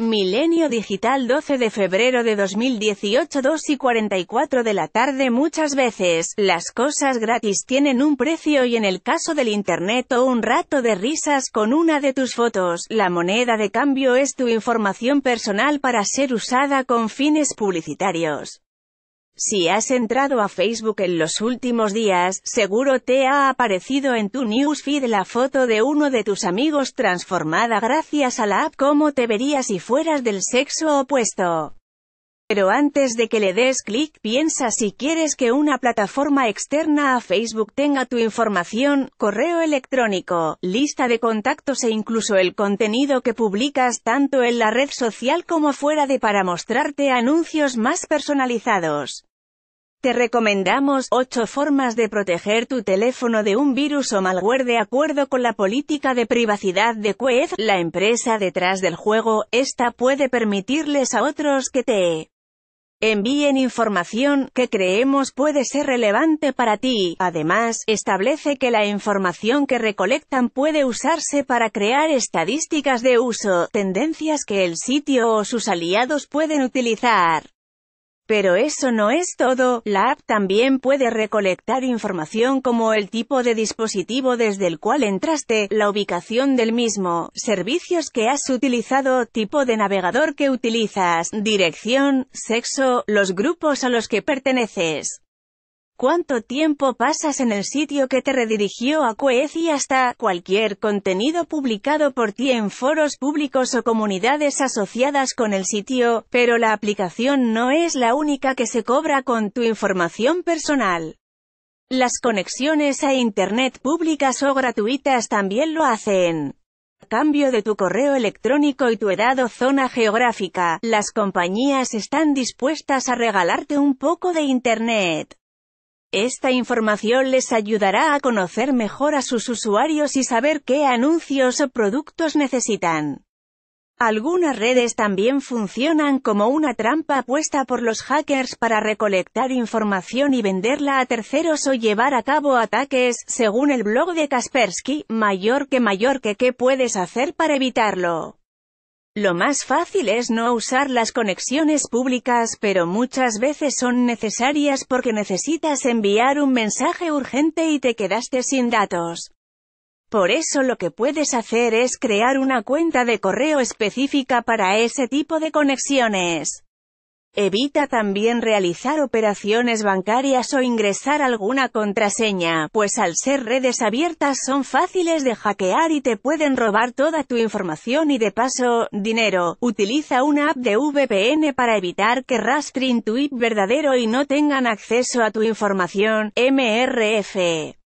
Milenio Digital 12 de febrero de 2018 2 y 44 de la tarde Muchas veces, las cosas gratis tienen un precio y en el caso del Internet o un rato de risas con una de tus fotos, la moneda de cambio es tu información personal para ser usada con fines publicitarios. Si has entrado a Facebook en los últimos días, seguro te ha aparecido en tu newsfeed la foto de uno de tus amigos transformada gracias a la app como te verías si fueras del sexo opuesto. Pero antes de que le des clic, piensa si quieres que una plataforma externa a Facebook tenga tu información, correo electrónico, lista de contactos e incluso el contenido que publicas tanto en la red social como fuera de para mostrarte anuncios más personalizados. Te recomendamos 8 formas de proteger tu teléfono de un virus o malware de acuerdo con la política de privacidad de Quez, la empresa detrás del juego, esta puede permitirles a otros que te envíen información que creemos puede ser relevante para ti. Además, establece que la información que recolectan puede usarse para crear estadísticas de uso, tendencias que el sitio o sus aliados pueden utilizar. Pero eso no es todo, la app también puede recolectar información como el tipo de dispositivo desde el cual entraste, la ubicación del mismo, servicios que has utilizado, tipo de navegador que utilizas, dirección, sexo, los grupos a los que perteneces. ¿Cuánto tiempo pasas en el sitio que te redirigió a Quez y hasta cualquier contenido publicado por ti en foros públicos o comunidades asociadas con el sitio? Pero la aplicación no es la única que se cobra con tu información personal. Las conexiones a Internet públicas o gratuitas también lo hacen A cambio de tu correo electrónico y tu edad o zona geográfica, las compañías están dispuestas a regalarte un poco de Internet. Esta información les ayudará a conocer mejor a sus usuarios y saber qué anuncios o productos necesitan. Algunas redes también funcionan como una trampa puesta por los hackers para recolectar información y venderla a terceros o llevar a cabo ataques, según el blog de Kaspersky, mayor que mayor que qué puedes hacer para evitarlo. Lo más fácil es no usar las conexiones públicas, pero muchas veces son necesarias porque necesitas enviar un mensaje urgente y te quedaste sin datos. Por eso lo que puedes hacer es crear una cuenta de correo específica para ese tipo de conexiones. Evita también realizar operaciones bancarias o ingresar alguna contraseña, pues al ser redes abiertas son fáciles de hackear y te pueden robar toda tu información y de paso, dinero. Utiliza una app de VPN para evitar que rastreen tu IP verdadero y no tengan acceso a tu información. MRF